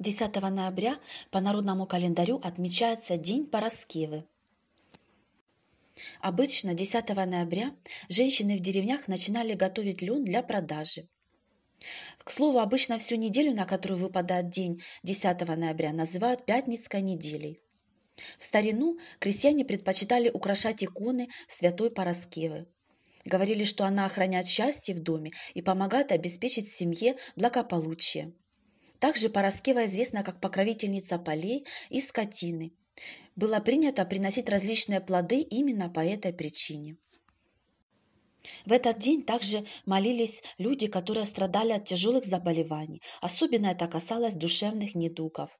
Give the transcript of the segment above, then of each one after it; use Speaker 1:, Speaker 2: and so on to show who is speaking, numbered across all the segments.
Speaker 1: 10 ноября по народному календарю отмечается День Параскевы. Обычно 10 ноября женщины в деревнях начинали готовить лен для продажи. К слову, обычно всю неделю, на которую выпадает день 10 ноября, называют Пятницкой неделей. В старину крестьяне предпочитали украшать иконы святой Параскевы. Говорили, что она охраняет счастье в доме и помогает обеспечить семье благополучие. Также Пороскева известна как покровительница полей и скотины. Было принято приносить различные плоды именно по этой причине. В этот день также молились люди, которые страдали от тяжелых заболеваний. Особенно это касалось душевных недугов.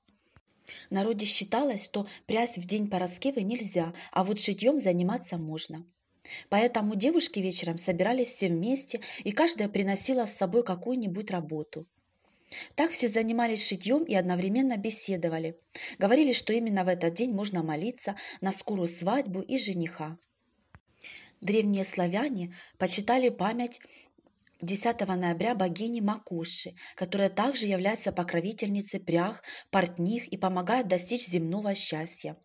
Speaker 1: В народе считалось, что прясть в день Пороскевы нельзя, а вот шитьем заниматься можно. Поэтому девушки вечером собирались все вместе, и каждая приносила с собой какую-нибудь работу – так все занимались шитьем и одновременно беседовали. Говорили, что именно в этот день можно молиться на скорую свадьбу и жениха. Древние славяне почитали память 10 ноября богини Макуши, которая также является покровительницей прях, портних и помогает достичь земного счастья.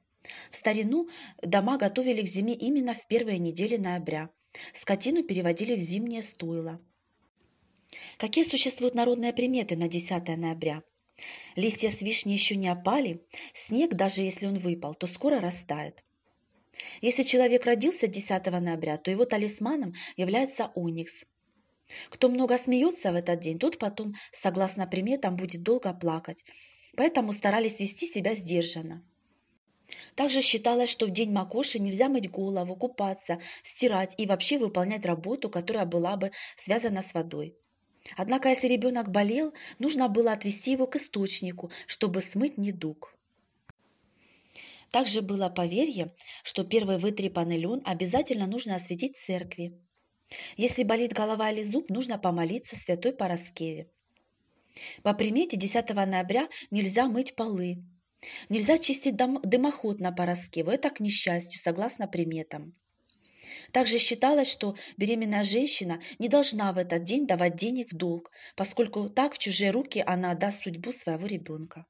Speaker 1: В старину дома готовили к зиме именно в первые недели ноября. Скотину переводили в зимнее стуйло – Какие существуют народные приметы на 10 ноября? Листья с вишни еще не опали, снег, даже если он выпал, то скоро растает. Если человек родился 10 ноября, то его талисманом является оникс. Кто много смеется в этот день, тот потом, согласно приметам, будет долго плакать. Поэтому старались вести себя сдержанно. Также считалось, что в день Макоши нельзя мыть голову, купаться, стирать и вообще выполнять работу, которая была бы связана с водой. Однако, если ребенок болел, нужно было отвести его к источнику, чтобы смыть недуг. Также было поверье, что первый вытрепанный лен обязательно нужно осветить церкви. Если болит голова или зуб, нужно помолиться святой Параскеве. По примете 10 ноября нельзя мыть полы. Нельзя чистить дымоход на Пороскеве, это к несчастью, согласно приметам. Также считалось, что беременная женщина не должна в этот день давать денег в долг, поскольку так в чужие руки она отдаст судьбу своего ребенка.